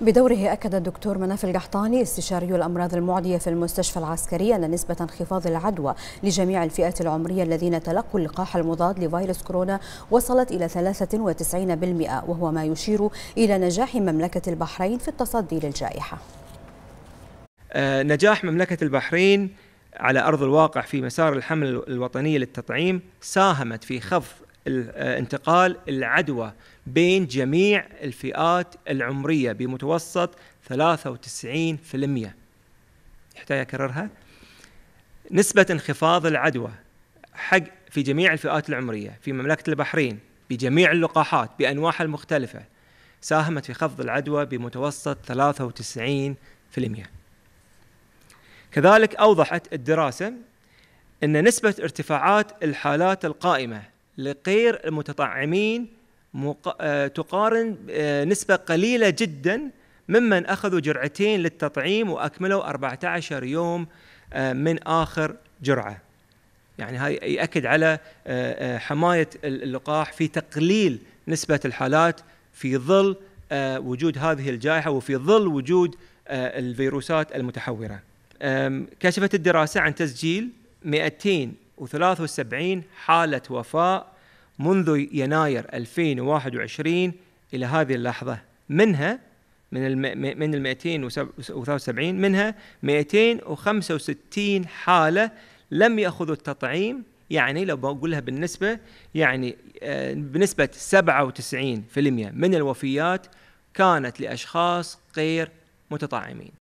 بدوره أكد الدكتور مناف القحطاني استشاري الأمراض المعدية في المستشفى العسكري أن نسبة انخفاض العدوى لجميع الفئات العمرية الذين تلقوا اللقاح المضاد لفيروس كورونا وصلت إلى 93% وهو ما يشير إلى نجاح مملكة البحرين في التصدي للجائحة آه، نجاح مملكة البحرين على أرض الواقع في مسار الحملة الوطنية للتطعيم ساهمت في خفض آه، انتقال العدوى بين جميع الفئات العمرية بمتوسط 93% يحتاج أكررها نسبة انخفاض العدوى حق في جميع الفئات العمرية في مملكة البحرين بجميع اللقاحات بأنواعها المختلفة ساهمت في خفض العدوى بمتوسط 93% كذلك أوضحت الدراسة أن نسبة ارتفاعات الحالات القائمة لغير المتطعمين آه، تقارن آه، نسبة قليلة جدا ممن أخذوا جرعتين للتطعيم وأكملوا 14 يوم آه، من آخر جرعة يعني هاي يأكد على حماية اللقاح في تقليل نسبة الحالات في ظل وجود هذه الجائحة وفي ظل وجود الفيروسات المتحورة كشفت الدراسة عن تسجيل 273 حالة وفاة منذ يناير 2021 إلى هذه اللحظة منها من ال من ال 273 منها 265 حالة لم يأخذوا التطعيم يعني لو بقولها بالنسبة يعني آه، بنسبة 97% من الوفيات كانت لأشخاص غير متطعمين